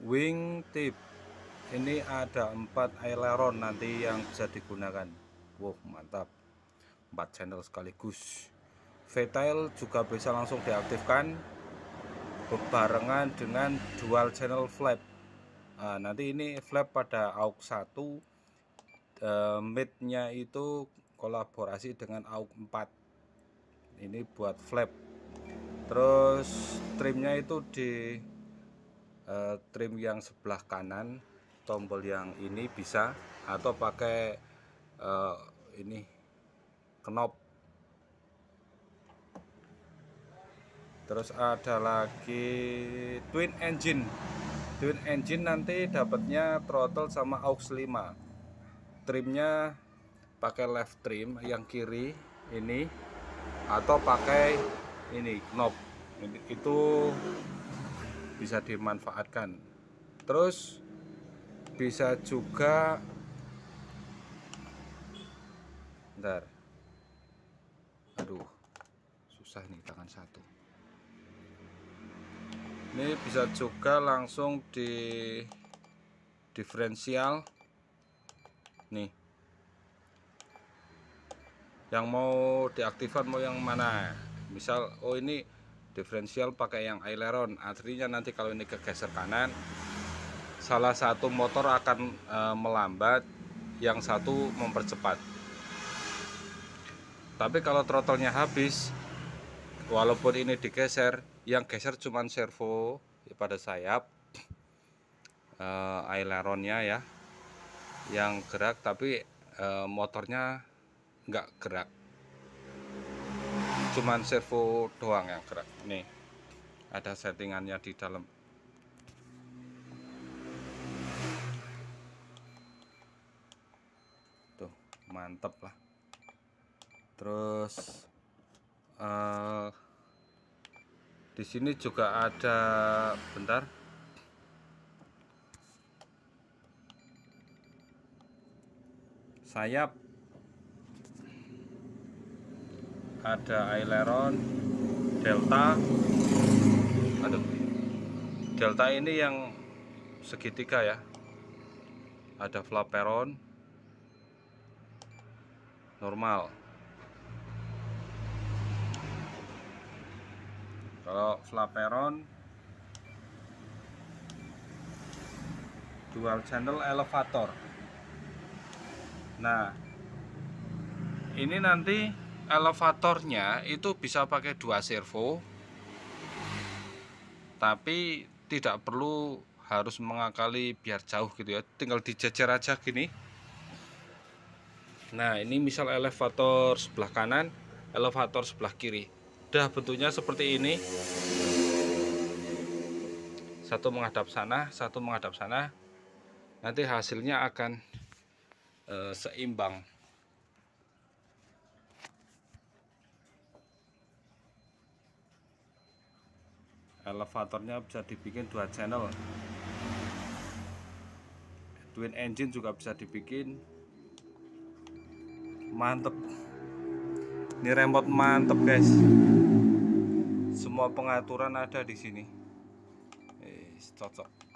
Wing Tip ini ada empat aileron nanti yang bisa digunakan wow mantap empat channel sekaligus V-tail juga bisa langsung diaktifkan berbarengan dengan dual channel flap nah, nanti ini flap pada AUX 1 mid midnya itu kolaborasi dengan AUX 4 ini buat flap terus trimnya itu di Eh, trim yang sebelah kanan tombol yang ini bisa atau pakai eh, ini knop terus ada lagi twin engine twin engine nanti dapatnya throttle sama aux 5 trimnya pakai left trim yang kiri ini atau pakai ini knob itu bisa dimanfaatkan terus bisa juga ntar aduh susah nih tangan satu ini bisa juga langsung di diferensial nih yang mau diaktifkan mau yang mana misal oh ini Diferensial pakai yang aileron. Artinya nanti kalau ini kegeser kanan, salah satu motor akan e, melambat, yang satu mempercepat. Tapi kalau throttle habis, walaupun ini digeser, yang geser cuma servo pada sayap, e, aileronnya ya, yang gerak tapi e, motornya nggak gerak cuman servo doang yang gerak nih ada settingannya di dalam tuh mantep lah terus uh, di sini juga ada bentar sayap ada aileron delta aduh delta ini yang segitiga ya ada flaperon normal kalau flaperon dual channel elevator nah ini nanti elevatornya itu bisa pakai dua servo tapi tidak perlu harus mengakali biar jauh gitu ya tinggal dijajar aja gini nah ini misal elevator sebelah kanan elevator sebelah kiri udah bentuknya seperti ini satu menghadap sana satu menghadap sana nanti hasilnya akan e, seimbang elevatornya bisa dibikin dua channel twin engine juga bisa dibikin mantep ini remote mantep guys semua pengaturan ada di sini eh, cocok